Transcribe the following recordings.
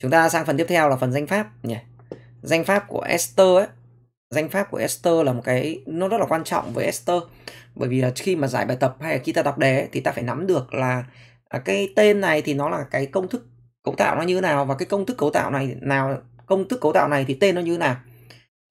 Chúng ta sang phần tiếp theo là phần danh pháp nhỉ. Danh pháp của Esther ấy. Danh pháp của Esther là một cái nó rất là quan trọng với Esther bởi vì là khi mà giải bài tập hay là khi ta đọc đề ấy, thì ta phải nắm được là à, cái tên này thì nó là cái công thức cấu tạo nó như thế nào và cái công thức cấu tạo này nào công thức cấu tạo này thì tên nó như thế nào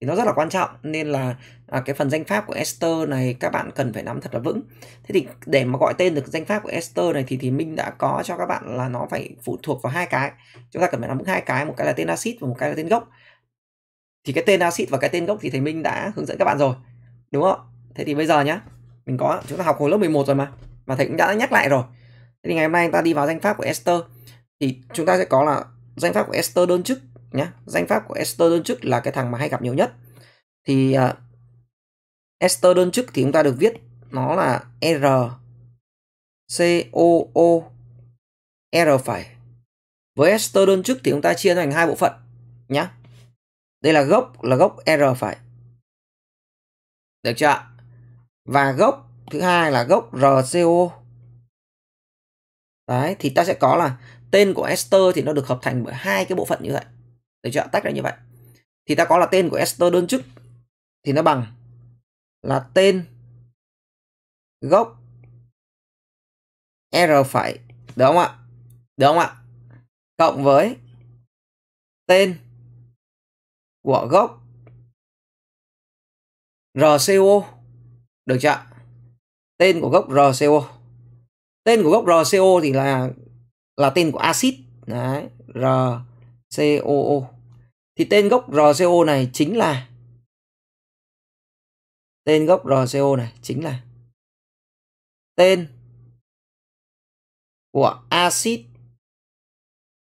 thì nó rất là quan trọng nên là à, cái phần danh pháp của Esther này các bạn cần phải nắm thật là vững thế thì để mà gọi tên được danh pháp của Esther này thì thì Minh đã có cho các bạn là nó phải phụ thuộc vào hai cái chúng ta cần phải nắm vững hai cái một cái là tên axit và một cái là tên gốc thì cái tên axit và cái tên gốc thì thầy Minh đã hướng dẫn các bạn rồi đúng không thế thì bây giờ nhá mình có chúng ta học hồi lớp 11 rồi mà mà thầy cũng đã nhắc lại rồi thế thì ngày hôm nay ta đi vào danh pháp của Esther thì chúng ta sẽ có là danh pháp của Esther đơn chức nhá danh pháp của Esther đơn chức là cái thằng mà hay gặp nhiều nhất thì uh, Esther đơn chức thì chúng ta được viết nó là R C O O R phải với Esther đơn chức thì chúng ta chia thành hai bộ phận nhá đây là gốc là gốc R phải được chưa và gốc thứ hai là gốc RCO đấy thì ta sẽ có là tên của Esther thì nó được hợp thành bởi hai cái bộ phận như vậy được chưa? Tách ra như vậy. Thì ta có là tên của ester đơn chức thì nó bằng là tên gốc R phải đúng không ạ? Đúng không ạ? Cộng với tên của gốc RCO được chưa? Tên của gốc RCO. Tên của gốc RCO thì là là tên của axit. Đấy, R COO. Thì tên gốc RCO này chính là tên gốc RCO này chính là tên của axit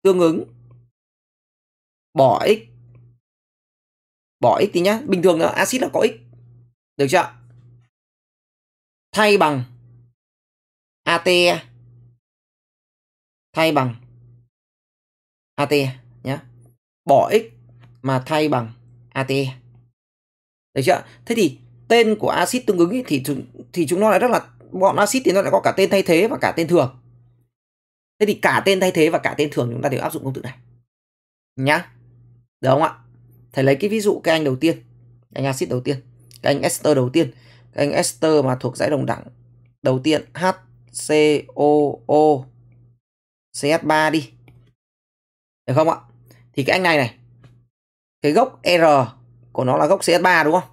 tương ứng bỏ x bỏ x tí nhá. Bình thường là axit là có x. Được chưa? Thay bằng ATE thay bằng ATE nhé. Bỏ x mà thay bằng ATE. Được chưa? Thế thì tên của axit tương ứng ý, thì chúng, thì chúng nó lại rất là bọn axit thì nó lại có cả tên thay thế và cả tên thường. Thế thì cả tên thay thế và cả tên thường chúng ta đều áp dụng công thức này. Nhá. Được không ạ? Thầy lấy cái ví dụ cái anh đầu tiên, anh axit đầu tiên, cái anh ester đầu tiên, cái anh ester mà thuộc dãy đồng đẳng đầu tiên HCOO CH3 đi. Được không ạ? thì cái anh này này cái gốc R của nó là gốc CS3 đúng không?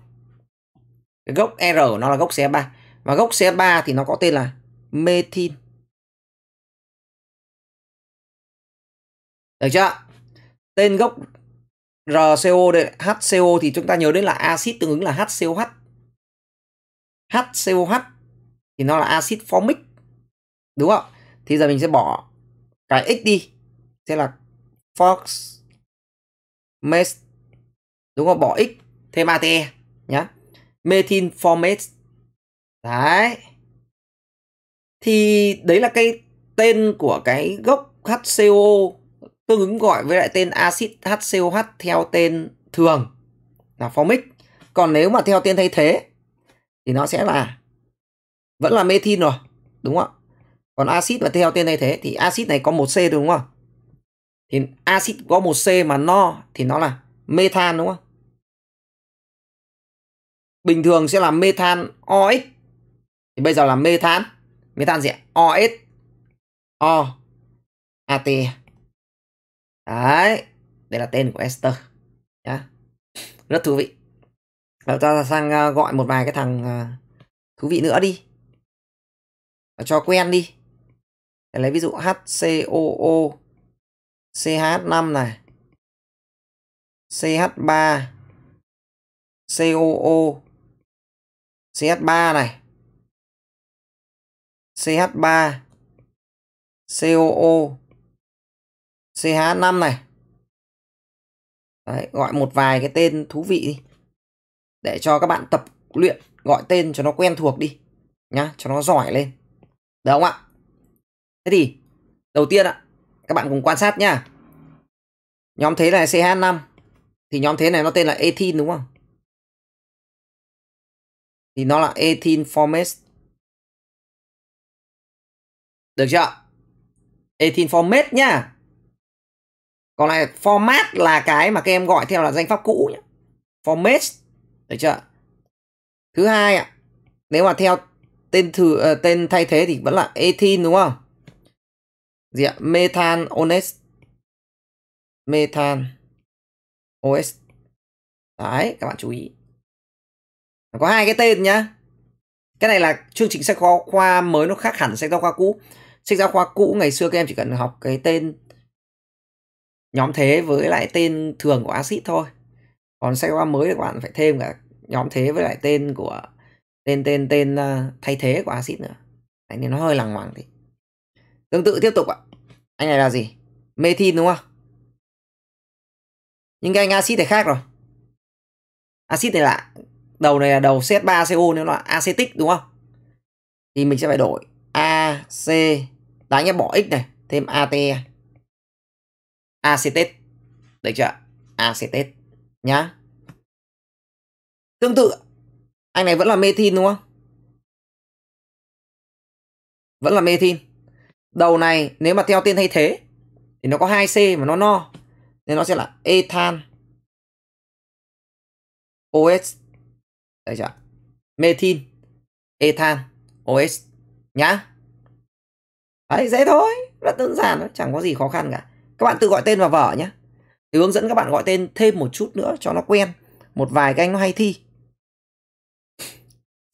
Cái gốc R của nó là gốc CS3 và gốc CS3 thì nó có tên là methyl. Được chưa? Tên gốc RCO đây HCO thì chúng ta nhớ đến là axit tương ứng là HCOH. HCOH thì nó là axit formic. Đúng không? Thì giờ mình sẽ bỏ cái x đi sẽ là phos mesh đúng không bỏ x thêm ATE nhá methyl formate đấy thì đấy là cái tên của cái gốc HCO tương ứng gọi với lại tên axit HCOH theo tên thường là formic còn nếu mà theo tên thay thế thì nó sẽ là vẫn là methyl rồi đúng không còn axit mà theo tên thay thế thì axit này có một c đúng không thì axit có một c mà no thì nó là methan đúng không bình thường sẽ là methan OX thì bây giờ là methan methan gì? Ox O AT đấy đây là tên của ester nhá rất thú vị Rồi ta sang à, gọi một vài cái thằng à, thú vị nữa đi cho quen đi để lấy ví dụ HCOO CH5 này CH3 COO CH3 này CH3 COO CH5 này Đấy, gọi một vài cái tên thú vị đi để cho các bạn tập luyện gọi tên cho nó quen thuộc đi nhá cho nó giỏi lên được không ạ thế thì đầu tiên ạ các bạn cùng quan sát nhá nhóm thế này CH5 thì nhóm thế này nó tên là ethin đúng không thì nó là ethin formate được chưa ethin formate nhá còn này format là cái mà các em gọi theo là danh pháp cũ nhá format được chưa thứ hai ạ nếu mà theo tên thử uh, ờ, tên thay thế thì vẫn là ethin đúng không gì ạ methan onex methan os đấy các bạn chú ý có hai cái tên nhá cái này là chương trình sách giáo khoa mới nó khác hẳn sách giáo khoa cũ sách giáo khoa cũ ngày xưa các em chỉ cần học cái tên nhóm thế với lại tên thường của axit thôi còn sách giáo khoa mới thì các bạn phải thêm cả nhóm thế với lại tên của tên tên tên uh, thay thế của axit nữa Đấy, nên nó hơi lằng hoàng thì Tương tự tiếp tục ạ. Anh này là gì? Methin đúng không? Nhưng cái anh axit này khác rồi. Axit này là đầu này là đầu c 3 co nên là acetic đúng không? Thì mình sẽ phải đổi AC là anh bỏ x này thêm AT acetate. Được chưa? Acetate nhá. Tương tự anh này vẫn là methin đúng không? Vẫn là methin đầu này nếu mà theo tên thay thế thì nó có 2C mà nó no nên nó sẽ là ethan OS đây chưa methyl ethan OS nhá đấy dễ thôi rất đơn giản đó, chẳng có gì khó khăn cả các bạn tự gọi tên vào vở nhé thì hướng dẫn các bạn gọi tên thêm một chút nữa cho nó quen một vài cái anh nó hay thi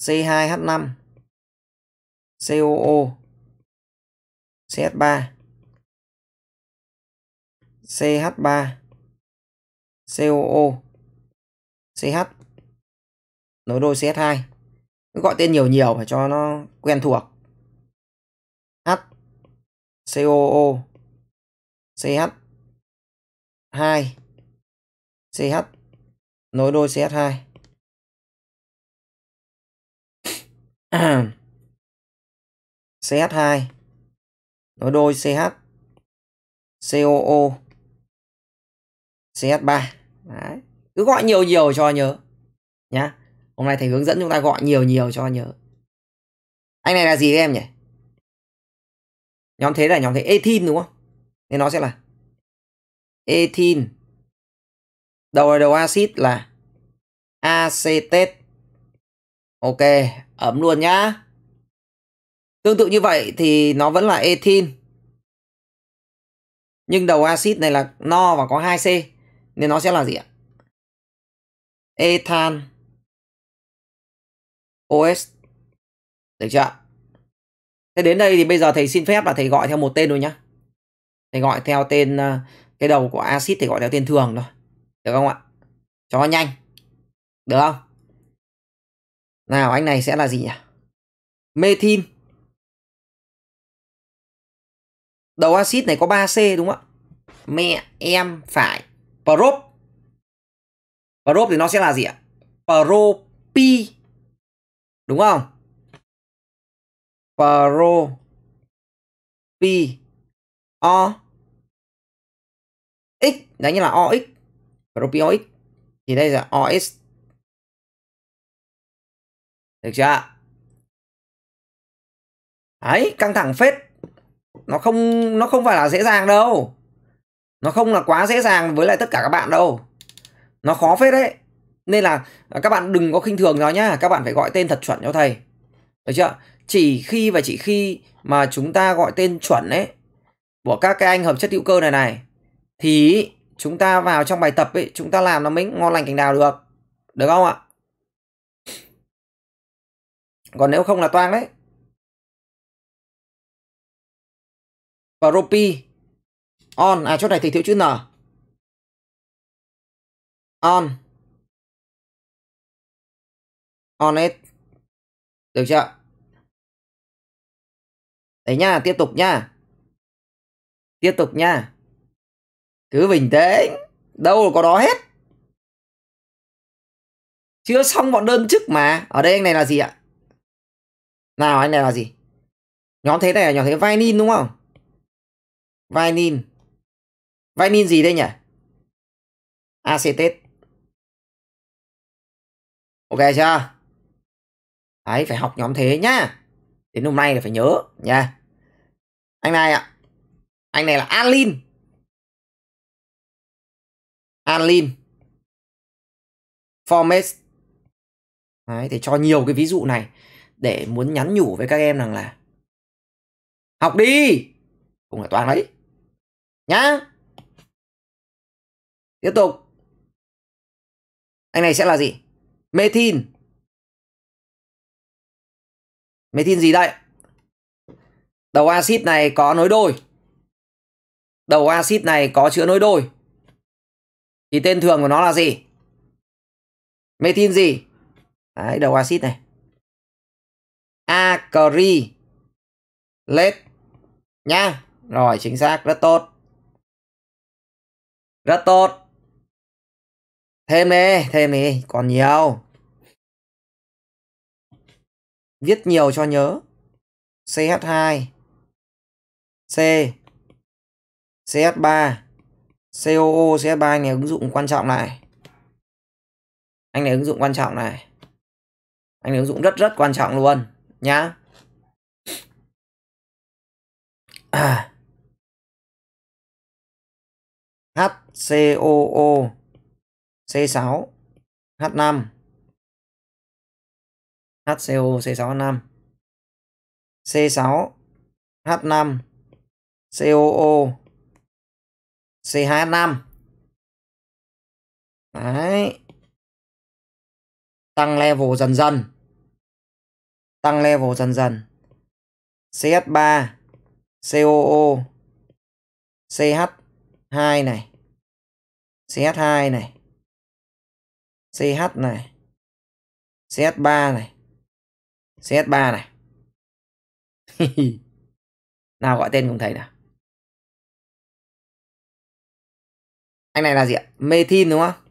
C2H5 COO CH3 CH3 COO CH nối đôi CH2 cứ gọi tên nhiều nhiều phải cho nó quen thuộc H COO CH 2 CH nối đôi CH2 CH2 nối đôi CH COO CH3 Đấy. cứ gọi nhiều nhiều cho nhớ nhá hôm nay thầy hướng dẫn chúng ta gọi nhiều nhiều cho nhớ anh này là gì em nhỉ nhóm thế là nhóm thế ethin đúng không nên nó sẽ là ethin đầu là đầu axit là acetet ok ấm luôn nhá Tương tự như vậy thì nó vẫn là ethin. Nhưng đầu axit này là no và có 2C nên nó sẽ là gì ạ? Ethan OS. Được chưa? Thế đến đây thì bây giờ thầy xin phép là thầy gọi theo một tên thôi nhá. Thầy gọi theo tên ờ, cái đầu của axit thì gọi theo tên thường thôi. Được không ạ? Cho nhanh. Được không? Nào anh này sẽ là gì nhỉ? Methin. Đầu axit này có 3C đúng không ạ? Mẹ em phải prop. Prop thì nó sẽ là gì ạ? Propi. Đúng không? Pro P O X đánh như là OX Propiox thì đây là OX được chưa ấy căng thẳng phết nó không nó không phải là dễ dàng đâu nó không là quá dễ dàng với lại tất cả các bạn đâu nó khó phết đấy nên là à, các bạn đừng có khinh thường nó nhá các bạn phải gọi tên thật chuẩn cho thầy được chưa chỉ khi và chỉ khi mà chúng ta gọi tên chuẩn ấy của các cái anh hợp chất hữu cơ này này thì chúng ta vào trong bài tập ấy chúng ta làm nó mới ngon lành cành đào được được không ạ còn nếu không là toang đấy và Ropi. On, à chỗ này thì thiếu chữ N. On. On it. Được chưa? Đấy nha, tiếp tục nha. Tiếp tục nha. Cứ bình tĩnh. Đâu có đó hết. Chưa xong bọn đơn chức mà. Ở đây anh này là gì ạ? Nào anh này là gì? Nhóm thế này là nhóm thế vai nin đúng không? Vainin. Vainin gì đây nhỉ? Acetate. Ok chưa? Đấy, phải học nhóm thế nhá. Đến hôm nay là phải nhớ nha. Anh này ạ. Anh này là Alin. Alin. Formes. Đấy, thì cho nhiều cái ví dụ này để muốn nhắn nhủ với các em rằng là học đi. Cũng là toàn đấy nhá tiếp tục anh này sẽ là gì methin methin gì đây đầu axit này có nối đôi đầu axit này có chứa nối đôi thì tên thường của nó là gì methin gì Đấy, đầu axit này acrylet nhá rồi chính xác rất tốt rất tốt. Thêm đi, thêm đi, còn nhiều. Viết nhiều cho nhớ. CH2 C CH3 COO CH3 anh này ứng dụng quan trọng này. Anh này ứng dụng quan trọng này. Anh này ứng dụng rất rất quan trọng luôn nhá. À. HCOO C6 H5 HCO C6H5 C6 H5 COO C2H5 Đấy Tăng level dần dần Tăng level dần dần CH3 COO CH2 này CH2 này CH này CH3 này CH3 này Nào gọi tên cùng thầy nào Anh này là gì ạ? Methin đúng không?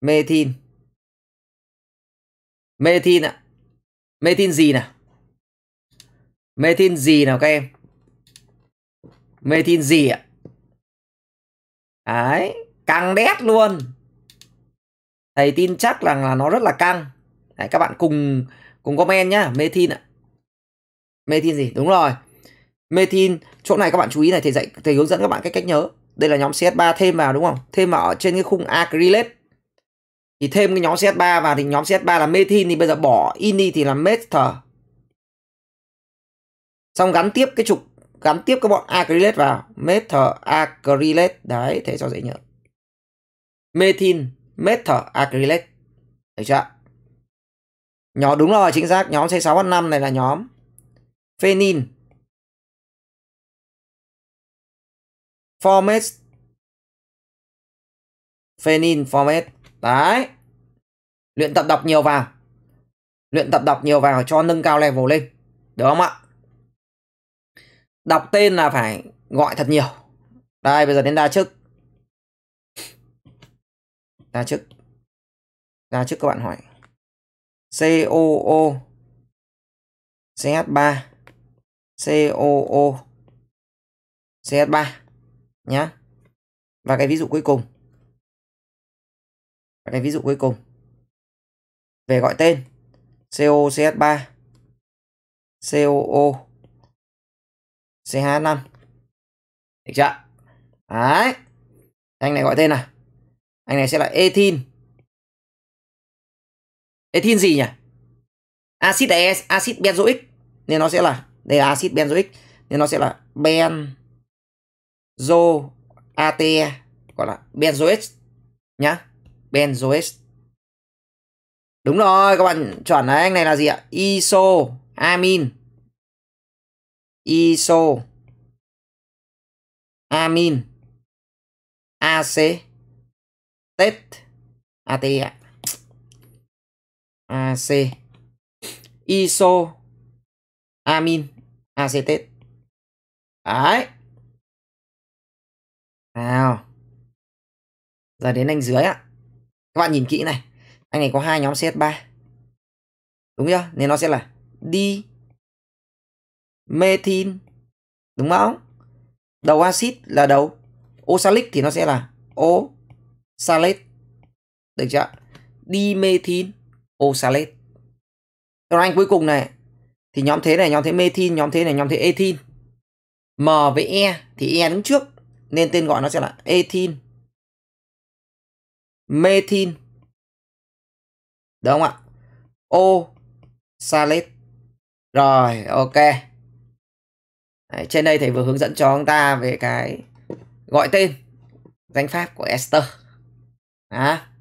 Methin Methin ạ Methin gì nào? Methin gì nào các em? Methin gì ạ? đấy căng đét luôn thầy tin chắc rằng là nó rất là căng đấy, các bạn cùng cùng comment nhá Methin ạ Methin gì đúng rồi Methin chỗ này các bạn chú ý này thầy dạy thầy hướng dẫn các bạn cách cách nhớ đây là nhóm CS3 thêm vào đúng không thêm vào ở trên cái khung acrylate thì thêm cái nhóm CS3 vào thì nhóm CS3 là methin thì bây giờ bỏ ini thì là mester xong gắn tiếp cái trục gắn tiếp các bọn acrylate vào methyl acrylate đấy thế cho dễ nhớ methyl methyl acrylate được chưa nhỏ đúng rồi chính xác nhóm C6H5 này là nhóm phenin format phenin format đấy luyện tập đọc nhiều vào luyện tập đọc nhiều vào cho nâng cao level lên được không ạ đọc tên là phải gọi thật nhiều đây bây giờ đến đa chức đa chức đa chức các bạn hỏi COO CH3 COO CH3 nhá và cái ví dụ cuối cùng và cái ví dụ cuối cùng về gọi tên COCH3 COO CH5 được chưa đấy anh này gọi tên nào? anh này sẽ là ethin ethin gì nhỉ acid es acid benzoic nên nó sẽ là đây là acid benzoic nên nó sẽ là benzo ate gọi là benzoic nhá benzoic đúng rồi các bạn chuẩn đấy anh này là gì ạ iso amin iso amin ac tết at à, ac iso amin ac tết đấy nào giờ đến anh dưới ạ các bạn nhìn kỹ này anh này có hai nhóm ch ba đúng chưa nên nó sẽ là đi methin đúng không đầu axit là đầu oxalic thì nó sẽ là oxalate được chưa dimethin oxalate rồi anh cuối cùng này thì nhóm thế này nhóm thế methin nhóm thế này nhóm thế ethin m với e thì e đứng trước nên tên gọi nó sẽ là ethin methin đúng không ạ oxalate rồi ok Đấy, trên đây thầy vừa hướng dẫn cho chúng ta về cái gọi tên danh pháp của Esther. Đó.